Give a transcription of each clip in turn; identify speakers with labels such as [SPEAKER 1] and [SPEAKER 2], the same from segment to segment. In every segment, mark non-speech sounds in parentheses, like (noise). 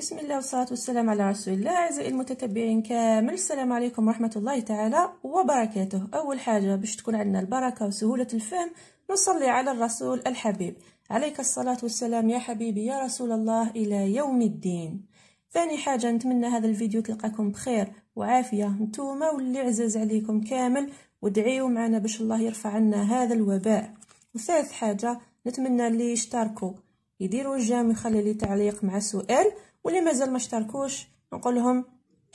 [SPEAKER 1] بسم الله والصلاة والسلام على رسول الله أعزائي المتتبعين كامل السلام عليكم ورحمة الله تعالى وبركاته أول حاجة باش تكون عندنا البركة وسهولة الفهم نصلي على الرسول الحبيب عليك الصلاة والسلام يا حبيبي يا رسول الله إلى يوم الدين ثاني حاجة نتمنى هذا الفيديو تلقاكم بخير وعافية نتوما واللي عزاز عليكم كامل ودعيوا معنا باش الله يرفع عنا هذا الوباء وثالث حاجة نتمنى اللي يشتركوا يديروا الجام يخلي لي تعليق مع سؤال واللي مازال ما اشتركوش نقول لهم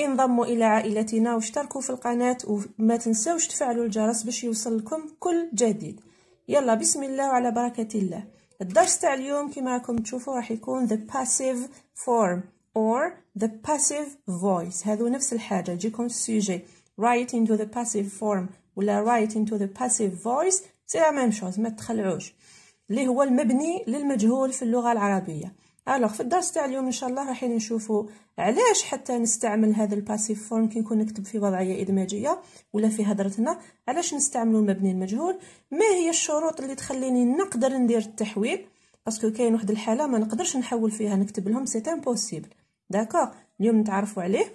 [SPEAKER 1] انضموا الى عائلتنا واشتركوا في القناه وما تنساوش تفعلوا الجرس باش يوصلكم كل جديد يلا بسم الله وعلى بركه الله الدرس تاع اليوم كما راكم تشوفوا راح يكون the passive form or the passive voice هذو نفس الحاجه يجيكم السوجي write into the passive form ولا write into the passive voice سي لا ميم شوز ما تخلعوش اللي هو المبني للمجهول في اللغه العربيه الوغ في الدرس تاع اليوم ان شاء الله راحين نشوفوا علاش حتى نستعمل هذا الباسيف فورم كي نكون نكتب في وضعيه ادماجيه ولا في هضرتنا علاش نستعملوا المبني المجهول ما هي الشروط اللي تخليني نقدر ندير التحويل باسكو كاين واحد الحاله ما نقدرش نحول فيها نكتب لهم سي امبوسيبل داكوغ اليوم نتعرفوا عليه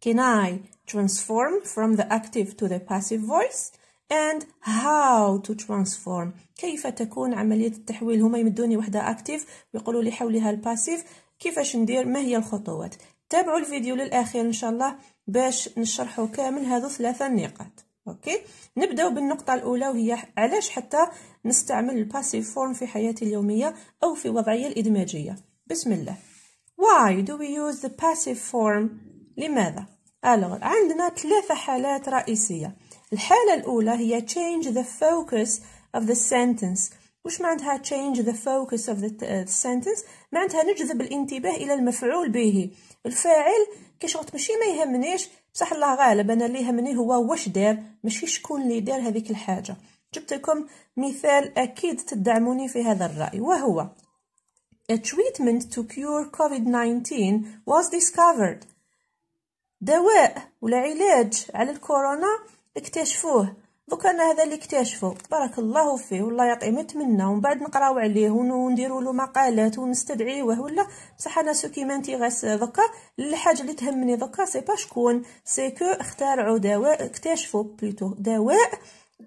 [SPEAKER 1] كيناي ترانسفورم فروم ذا اكتيف active to the passive and how to transform كيف تكون عملية التحويل هما يمدوني وحدة أكتيف ويقولوا لي حولها الباسيف كيفاش ندير ما هي الخطوات تابعوا الفيديو للآخر إن شاء الله باش نشرحوا كامل هذو ثلاثة النقاط أوكي نبداو بالنقطة الأولى وهي علاش حتى نستعمل الباسيف فورم في حياتي اليومية أو في وضعية الإدماجية بسم الله Why do we use the passive form لماذا الوغ عندنا ثلاثة حالات رئيسية الحالة الأولى هي change the focus of the sentence واش معناتها change the focus of uh, the sentence معناتها نجذب الانتباه إلى المفعول به الفاعل كاش ماشي ما يهمنيش بصح الله غالب أنا اللي يهمني هو واش دار ماشي شكون اللي دار هذيك الحاجة جبت لكم مثال أكيد تدعموني في هذا الرأي وهو A treatment to cure COVID-19 was discovered دواء ولا علاج على الكورونا اكتشفوه دوك انا هذا اللي اكتشفه بارك الله فيه والله يعطيه ما نتمنى ومن بعد نقراو عليه ونديروا له مقالات ونستدعيوه ولا بصح انا سو كي مانتيغاس دوكا الحاجه اللي تهمني دوكا سي با شكون سي كو اخترعوا دواء اكتشفوا بلوتو دواء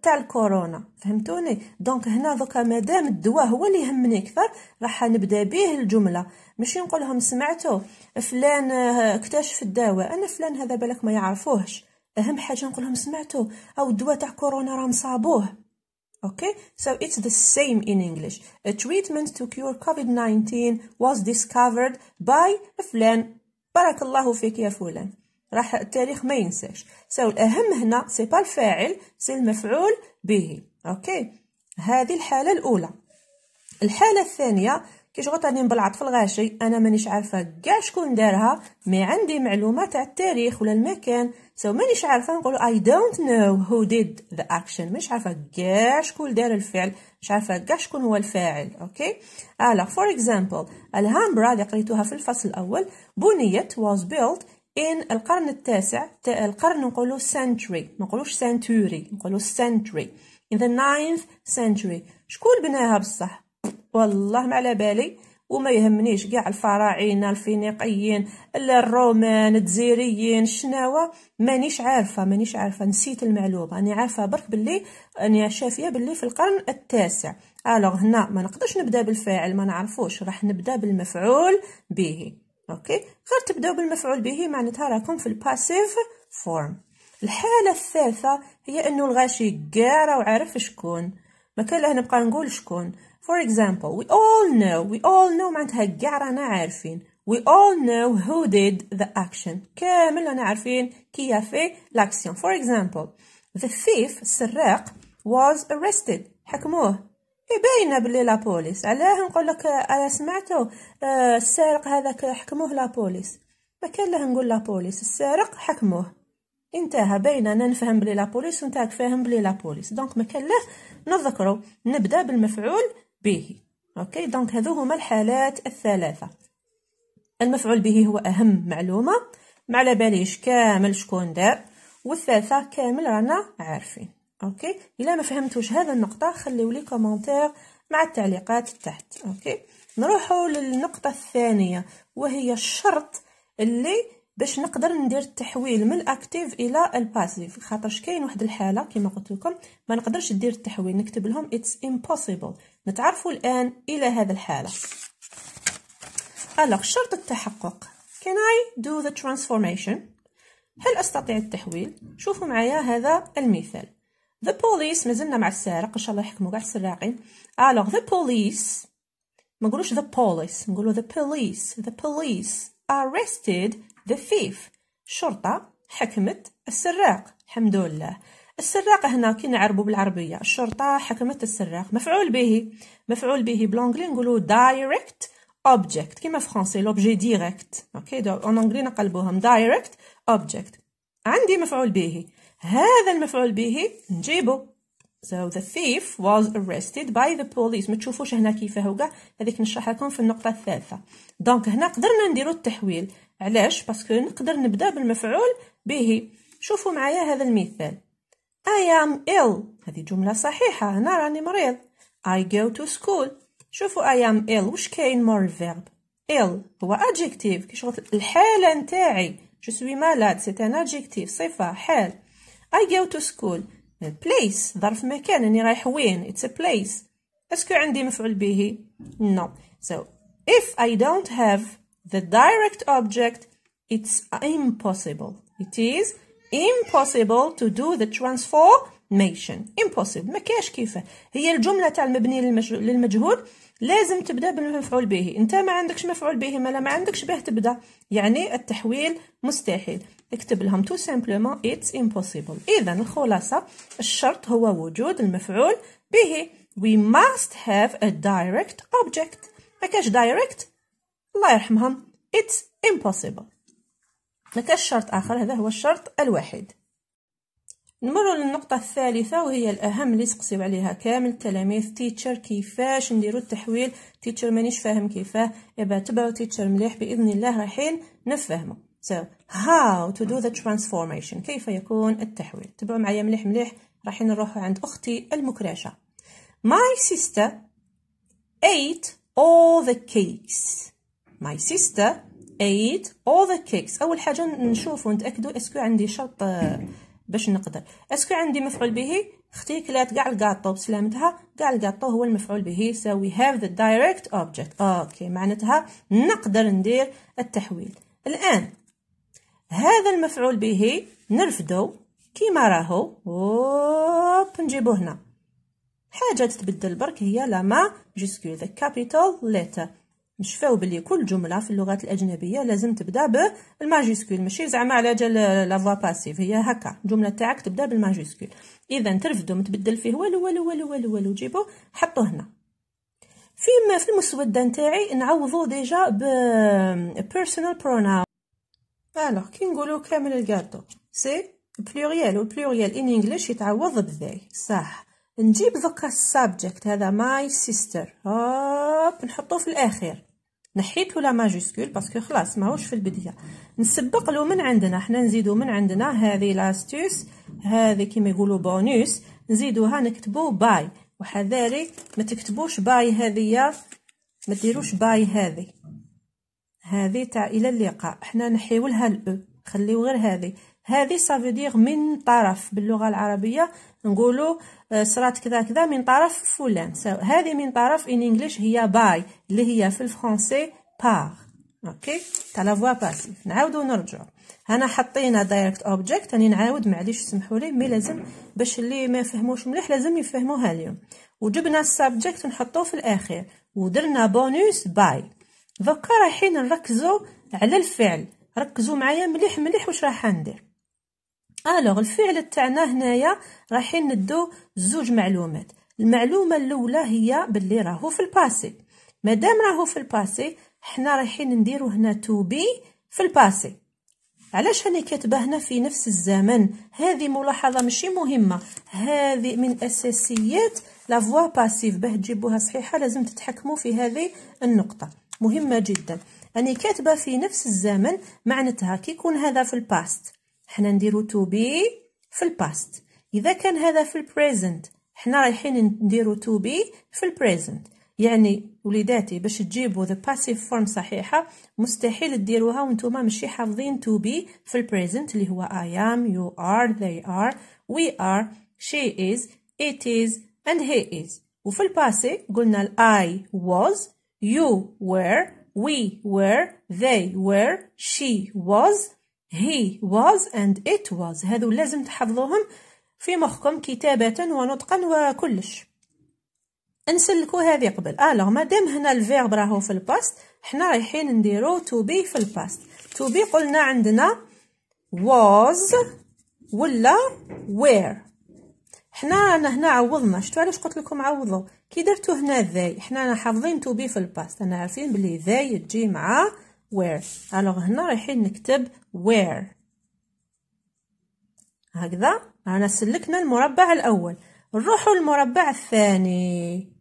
[SPEAKER 1] تاع الكورونا فهمتوني دونك هنا دوكا مادام الدواء هو اللي يهمني اكثر راح نبدا به الجمله ماشي نقول لهم سمعتوا فلان اكتشف الدواء انا فلان هذا بالك ما يعرفوهش اهم حاجه نقول لهم سمعتوا او الدواء تاع كورونا راه مصابوه اوكي so it's the same in English. A treatment to cure COVID-19 was discovered by فلان. بارك الله فيك يا فلان. راح التاريخ ما ينساش سو الأهم هنا سي با الفاعل سي المفعول به أوكي هذه الحالة الأولى الحالة الثانية كي شغلت راني نبلعط في الغاشي انا مانيش عارفه كاع شكون دارها مي عندي معلومه تاع التاريخ ولا المكان سو مانيش عارفه نقول اي دونت نو هو ديد ذا اكشن مش عارفه كاع شكون دار الفعل مش عارفه كاع شكون هو الفاعل اوكي الا فور اكزامبل الهامبرا اللي قريتوها في الفصل الاول بنيت واز بيلت ان القرن التاسع القرن نقولو century نقولوش century نقولو century in the ninth century شكون بناها بصح والله ما على بالي وما يهمنيش كاع الفراعنه الفينيقيين الرومان الجزائريين شناوه مانيش عارفه مانيش عارفه نسيت المعلومه راني عارفه برك باللي راني شافيه باللي في القرن التاسع الوغ هنا ما نقدرش نبدا بالفاعل ما نعرفوش راح نبدا بالمفعول به أوكي غير تبداو بالمفعول به معناتها راكم في الباسيف فورم الحالة الثالثة هي أنه الغاشي كاع راهو عارف شكون ما كان له نبقى نقول شكون for example we all know we all know معناتها كاع رانا عارفين we all know who did the action كامل رانا عارفين كي في لاكسيون for example the thief السراق was arrested حكموه باينه بلي لابوليس علاه نقول لك انا آه، سمعته آه، السارق هذاك حكموه لابوليس ما كان له نقول لابوليس السارق حكموه انتهى باينه انا نفهم بلي لابوليس نتاك فاهم بلي لابوليس دونك ما كان له نذكرو نبدا بالمفعول به اوكي دونك هذو هما الحالات الثلاثه المفعول به هو اهم معلومه ما على باليش كامل شكون دار والثالثه كامل رانا عارفين اوكي الا ما فهمتوش هذا النقطه خليو لي كومونتير مع التعليقات تحت اوكي نروحوا للنقطه الثانيه وهي الشرط اللي باش نقدر ندير التحويل من الاكتيف الى الباسيف خاطرش كاين واحد الحاله كما قلت لكم ما نقدرش ندير التحويل نكتب لهم اتس امبوسيبل نتعرفوا الان الى هذا الحاله الوغ شرط التحقق can I do the transformation هل استطيع التحويل شوفوا معايا هذا المثال The police مازلنا مع السارق ان شاء الله يحكموا كاع السراقين الوغ آه، the police ما نقولوش the police نقولوا the police the police arrested the thief الشرطه حكمت السراق الحمد لله السراق هنا كي نعربو بالعربيه الشرطه حكمت السراق مفعول به مفعول به بلونجلي نقولوا direct object كيما فرونسي لوبجي ديريكت اوكي دو اون انغلي نقلبوهم direct object عندي مفعول به هذا المفعول به نجيبو So the thief was arrested by the police ما تشوفوش هنا كيفاه وكاع هذيك نشرح لكم في النقطة الثالثة دونك هنا قدرنا نديرو التحويل علاش باسكو نقدر نبدا بالمفعول به شوفوا معايا هذا المثال I am ill هذه جملة صحيحة هنا راني مريض I go to school شوفوا I am ill واش كاين مور فيرب ill هو adjective كيشغل الحالة نتاعي جو سوي مالاد سي ان adjective صفة حال I go to school place ظرف مكان اني رايح وين it's a place اسكو عندي مفعول به no so if I don't have the direct object it's impossible it is impossible to do the transformation impossible ما كاش كيفه هي الجملة تاع المبني لازم تبدا بالمفعول به انت ما عندكش مفعول به ما لا ما عندكش به تبدا يعني التحويل مستحيل اكتب لهم تو سامبلومون اتس امبوسيبل اذا الخلاصه الشرط هو وجود المفعول به وي ماست هاف ا دايركت اوبجكت ما كاش دايركت الله يرحمهم اتس امبوسيبل ما كاش شرط اخر هذا هو الشرط الوحيد نمر للنقطة الثالثة وهي الأهم اللي تقصيو عليها كامل التلاميذ تيتشر كيفاش نديرو التحويل تيتشر مانيش فاهم كيفاه إبا تبعو تيتشر مليح بإذن الله رايحين نفهمو so how to do the transformation كيف يكون التحويل تبعو معايا مليح مليح رايحين نروحو عند أختي المكراشة my sister ate all the cakes my sister ate all the cakes أول حاجة نشوفو نتأكدو اسكو عندي شرط آه، باش نقدر اسكو عندي مفعول به اختي كلات كاع الكاطو سلامتها كاع الكاطو هو المفعول به سو وي هاف ذا دايركت اوبجكت اوكي معناتها نقدر ندير التحويل الان هذا المفعول به نرفدو كيما راهو اوب نجيبو هنا حاجه تتبدل برك هي لا ما جيسكو ذا كابيتال ليتر نشفاو بلي كل جمله في اللغات الاجنبيه لازم تبدا بالماجيسكول ماشي زعما على جال لا فوا باسيف هي هكا الجمله تاعك تبدا بالماجيسكول اذا ترفدو متبدل فيه والو والو والو والو والو جيبو حطو هنا في في المسوده نتاعي نعوضو ديجا ب بيرسونال pronoun الوغ كي نقولو كامل الكاردو سي بلوريال بلوريال ان انجلش يتعوض بذاي صح نجيب ذكا السابجكت هذا ماي سيستر هوب نحطوه في الاخير نحيتو لا ماجيسكول باسكو خلاص ماهوش في البدايه نسبق له من عندنا حنا نزيدو من عندنا هذه لاستوس هذه كيما يقولوا بونوس نزيدوها نكتبو باي وحذاري ما تكتبوش باي هذه ما ديروش باي هذه هذه تاع الى اللقاء حنا نحيو لها الاو e. خليو غير هذه هذه سافو دير من طرف باللغه العربيه نقولوا آه، صرات كذا كذا من طرف فلان so, هذه من طرف ان انجلش هي باي اللي هي في الفرنسي بار اوكي تاع لا فوا باسيف نعاودو نرجعو هنا حطينا دايركت اوبجيكت راني نعاود معليش سمحوا لي مي لازم باش اللي ما فهموش مليح لازم يفهموها اليوم وجبنا السبجكت نحطوه في الاخير ودرنا بونوس باي دوكا رايحين نركزو على الفعل ركزوا معايا مليح مليح واش راح ندير الوغ الفعل تاعنا هنايا رايحين ندو زوج معلومات المعلومه الاولى هي باللي راهو في الباسي مادام راهو في الباسي حنا رايحين نديرو هنا تو بي في الباسي علاش هاني كاتبه هنا في نفس الزمن هذه ملاحظه ماشي مهمه هذه من اساسيات لا فوا باسيف باه تجيبوها صحيحه لازم تتحكموا في هذه النقطه مهمه جدا اني كاتبه في نفس الزمن معناتها كي يكون هذا في الباست حنا نديرو تو بي في الباست اذا كان هذا في البريزنت حنا رايحين نديرو تو بي في البريزنت يعني وليداتي باش تجيبوا ذا باسيف فورم صحيحه مستحيل ديروها وانتم ماشي حافظين تو بي في البريزنت اللي هو اي ام يو ار ذي ار وي ار شي از ات از اند هي از وفي الباسي قلنا الاي واز يو وير وي وير ذي وير شي واز he was and it was هذو لازم تحفظوهم في مخكم كتابة ونطقا وكلش نسلكو هذه قبل الوغ مادام هنا الفيرب راهو في الباست حنا رايحين نديرو تو بي في الباست تو بي قلنا عندنا was ولا where حنا انا هنا عوضنا شتو علاش قلت لكم عوضوا كي درتو هنا ذاي حنا حافظين تو بي في الباست انا عارفين بلي ذاي تجي مع where الوغ هنا رايحين نكتب where هكذا رانا سلكنا المربع الاول نروحوا للمربع الثاني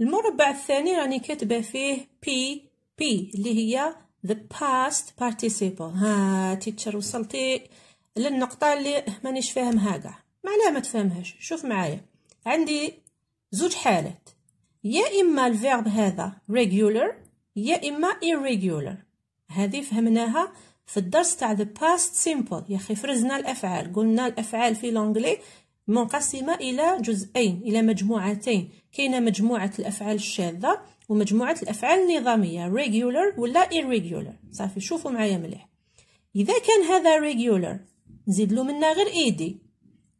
[SPEAKER 1] المربع الثاني راني كاتبه فيه بي بي اللي هي the past participle ها تيتشر وصلتي للنقطة اللي مانيش فاهمها كاع معلاه ما تفهمهاش شوف معايا عندي زوج حالات يا إما الفيرب هذا regular يا إما irregular هذه فهمناها في الدرس تاع the past simple يا أخي فرزنا الأفعال قلنا الأفعال في لونجلي منقسمة إلى جزئين إلى مجموعتين كاينة مجموعة الأفعال الشاذة ومجموعة الأفعال النظامية regular ولا irregular صافي شوفوا معايا مليح إذا كان هذا regular نزيد له منا غير إيدي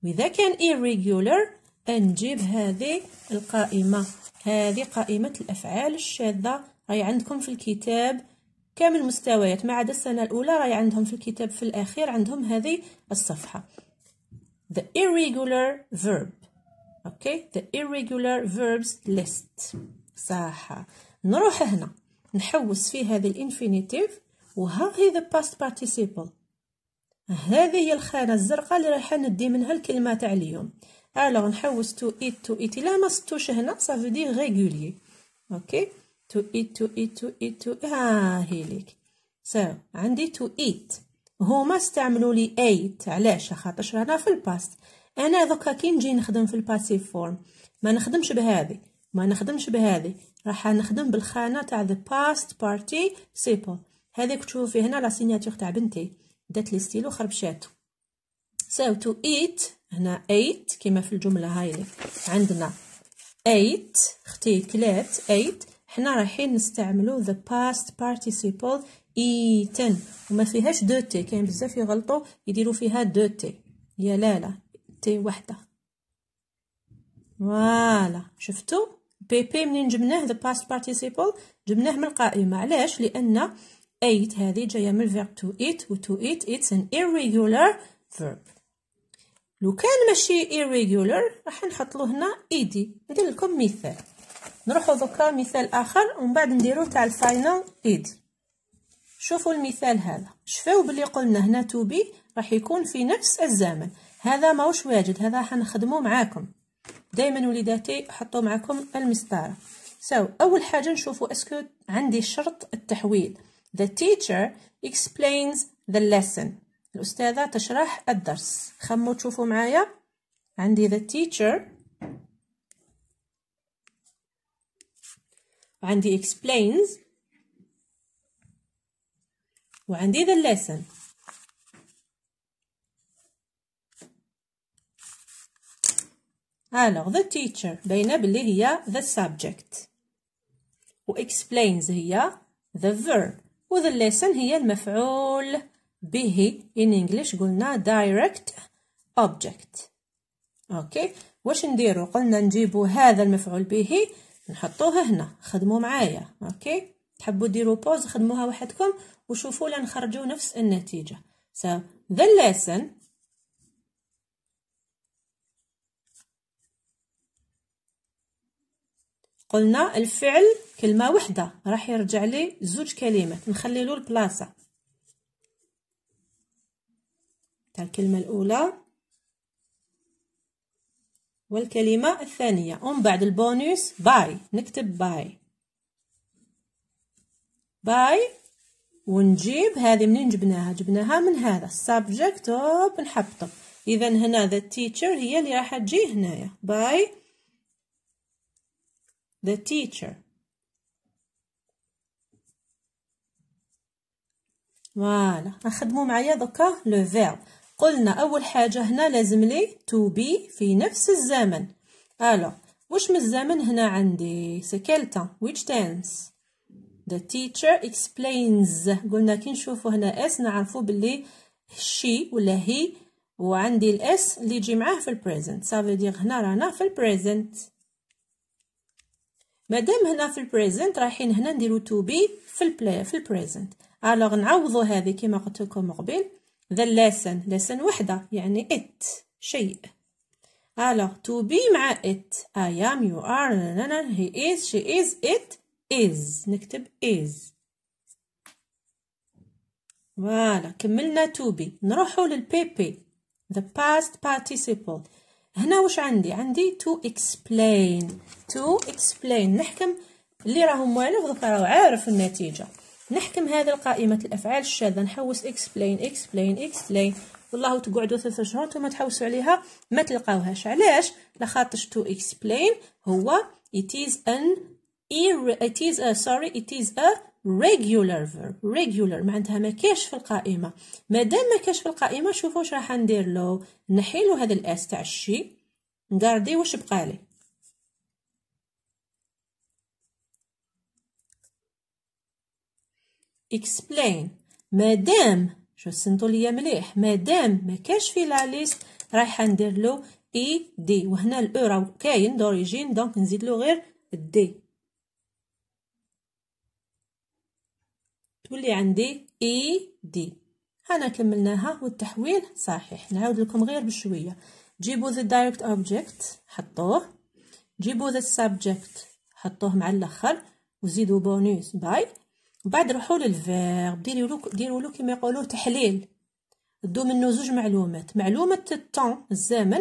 [SPEAKER 1] وإذا كان irregular نجيب هذه القائمة هذه قائمة الأفعال الشاذة راهي عندكم في الكتاب كامل المستويات ما عدا السنة الأولى راهي عندهم في الكتاب في الأخير عندهم هذه الصفحة the irregular verb okay the irregular verbs list صح نروح هنا نحوس في هذه الانفينيتيف وها هي the past participle هذه هي الخانة الزرقاء اللي رايحة ندي منها الكلمة تاع اليوم الوغ نحوس تو ايت تو ايتي لا ما ستوش هنا سافو دي ريغولي اوكي okay. to eat to eat to eat to آه هيليك سو so, عندي to eat هما استعملوا لي ate علاش خاطرش رانا في الباست انا دوكا كي نجي نخدم في الباسيف فورم ما نخدمش بهذه ما نخدمش بهذه راح نخدم بالخانه تاع the past party simple هذيك تشوفي هنا لا سيناتور تاع بنتي دات لي ستيلو خربشاتو so to eat هنا ate كيما في الجمله هاي عندنا ate اختي كلات ate حنا رايحين نستعملو the past participle eaten وما فيهاش دو تي كاين بزاف يغلطو يديرو فيها دو تي يا لا لا تي وحده فوالا شفتو بي بي منين جبناه the past participle جبناه من القائمه علاش لان ايت هذه جايه من الفيرب to eat و تو ايت it's an irregular verb لو كان ماشي irregular راح نحط له هنا ايدي ندير لكم مثال نروحو دوكا مثال اخر ومن بعد نديرو تاع الفاينل ايد شوفوا المثال هذا شفاو بلي قلنا هنا تو بي راح يكون في نفس الزمن هذا ماهوش واجد هذا حنخدمو معاكم دائما وليداتي حطوا معاكم المسطره سو so, اول حاجه نشوفوا اسكو عندي شرط التحويل the teacher explains the lesson الاستاذه تشرح الدرس خمو تشوفوا معايا عندي the teacher وعندي explains وعندي the lesson alors the teacher باينة بلي هي the subject و explains هي the verb و the lesson هي المفعول به in English قلنا direct object اوكي okay. واش نديرو قلنا نجيبو هذا المفعول به نحطوها هنا خدموا معايا اوكي تحبوا ديروا بوز خدموها وحدكم وشوفوا لنخرجوا نفس النتيجه so the lesson قلنا الفعل كلمة وحدة راح يرجع لي زوج كلمات نخلي له البلاصة تاع الكلمة الأولى والكلمة الثانية ومن بعد البونوس باي نكتب باي باي ونجيب هذه منين جبناها جبناها من هذا السبجكت بنحبطه اذا هنا ذا تيتشر هي اللي راح تجي هنايا باي ذا تيتشر فوالا نخدمو معايا دوكا لو فيرب قلنا أول حاجة هنا لازم لي to be في نفس الزمن ألو واش من الزمن هنا عندي سكالتا which tense the teacher explains قلنا كي نشوفو هنا اس نعرفو باللي she ولا هي وعندي الاس اللي يجي معاه في البريزنت سافي دير هنا رانا في البريزنت مادام هنا في البريزنت رايحين هنا نديرو تو بي في البلاي في البريزنت الوغ نعوضو هذه كما قلت لكم قبل ذا لسن لسن وحدة يعني إت شيء ألوغ تو بي مع إت أي أم يو أر هي إز شي إز إت إز نكتب إز فوالا كملنا تو بي نروحو للبيبي ذا باست participle هنا واش عندي عندي تو اكسبلين تو اكسبلين نحكم اللي راهم موالف دوكا راهو عارف النتيجه نحكم هذا القائمة الأفعال الشاذة نحوس explain explain explain والله تقعدوا ثلاثة شهور وما تحوسوا عليها ما تلقاوهاش علاش لخاطش تو explain هو it is an it is a sorry it is a regular verb regular معناتها ما كاش في القائمه مادام ما كاش في القائمه شوفوا واش راح ندير له نحيلو هذا الاس تاع الشي نقاردي واش بقالي explain مادام شو سنتو ليا مليح مادام ما كاش في لا ليست رايحه ندير له اي دي وهنا الاو راه كاين دوريجين دونك نزيد له غير دي تولي عندي اي دي هنا كملناها والتحويل صحيح نعاود لكم غير بشويه جيبوا ذا دايركت اوبجكت حطوه جيبوا ذا سبجكت حطوه مع الاخر وزيدوا بونوس باي بعد روحوا للفيرب ديروا له ديروا له كما يقولوا تحليل دو منه زوج معلومات معلومه الطون الزمن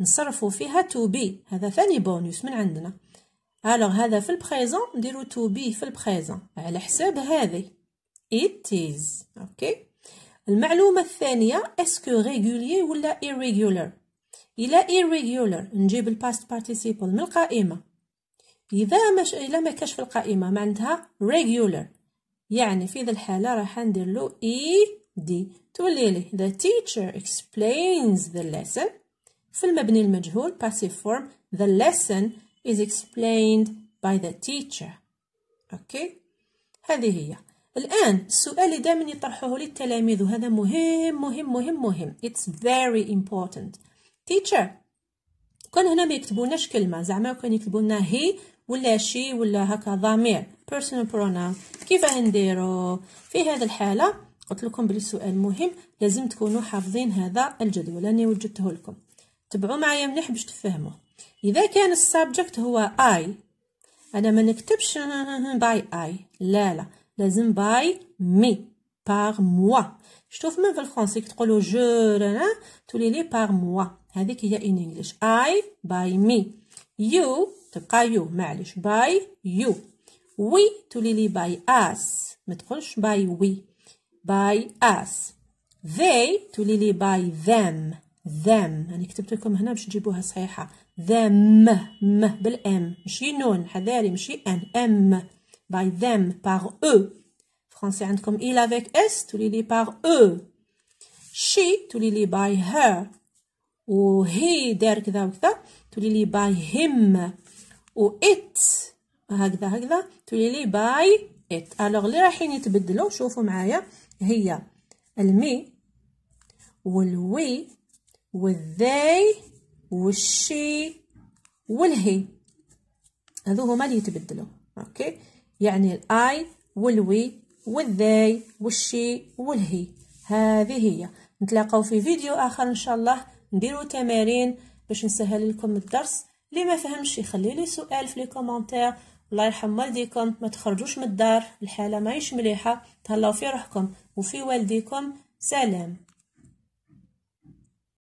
[SPEAKER 1] نصرفوا فيها تو بي هذا ثاني بونوس من عندنا الوغ هذا في البريزون نديرو تو بي في البريزون على حساب هذه ات از اوكي المعلومه الثانيه اسكو ريغوليي ولا ايريغولار الى ايريغولار نجيب الباست بارتيسيبل من القائمه اذا مش الا ما كاش في القائمه معناتها regular يعني في ذا الحالة راح ندير له اي e دي تولي لي the teacher explains the lesson في المبني المجهول passive form the lesson is explained by the teacher اوكي هذه هي الآن السؤال اللي دائما يطرحوه للتلاميذ وهذا مهم مهم مهم مهم it's very important teacher كان هنا ما يكتبوناش كلمة زعما كان يكتبونا he ولا شي ولا هكا ضمير personal pronoun كيف نديرو في هذه الحالة قلت لكم بلي سؤال مهم لازم تكونوا حافظين هذا الجدول أنا وجدته لكم تبعوا معايا مليح باش تفهموه إذا كان السبجكت هو اي أنا ما نكتبش باي (laughs) اي لا لا لازم باي مي باغ موا شوف من في الفرنسي تقولوا جو رانا تولي لي باغ موا هذيك هي ان انجليش اي باي مي يو تبقى يو معلش باي يو وي تولي لي باي اس ما تقولش باي وي باي اس they تولي لي باي them them انا كتبت لكم هنا باش تجيبوها صحيحه them م بالام ماشي نون حذاري ماشي ان ام باي them باغ او e. فرونسي عندكم il avec s تولي لي باغ او e. she تولي لي باي her و هي دار كذا وكذا تولي لي باي him و it هكذا هكذا تولي لي باي it الوغ اللي رايحين يتبدلوا شوفوا معايا هي المي والوي والذي والشي والهي هذو هما اللي يتبدلوا اوكي يعني الاي والوي والذي والشي والهي هذه هي نتلاقاو في فيديو اخر ان شاء الله نديرو تمارين باش نسهل لكم الدرس لي ما فهمش يخلي لي سؤال في لي كومونتير الله يرحم والديكم ما تخرجوش من الدار الحاله ماهيش مليحه تهلاو في روحكم وفي والديكم سلام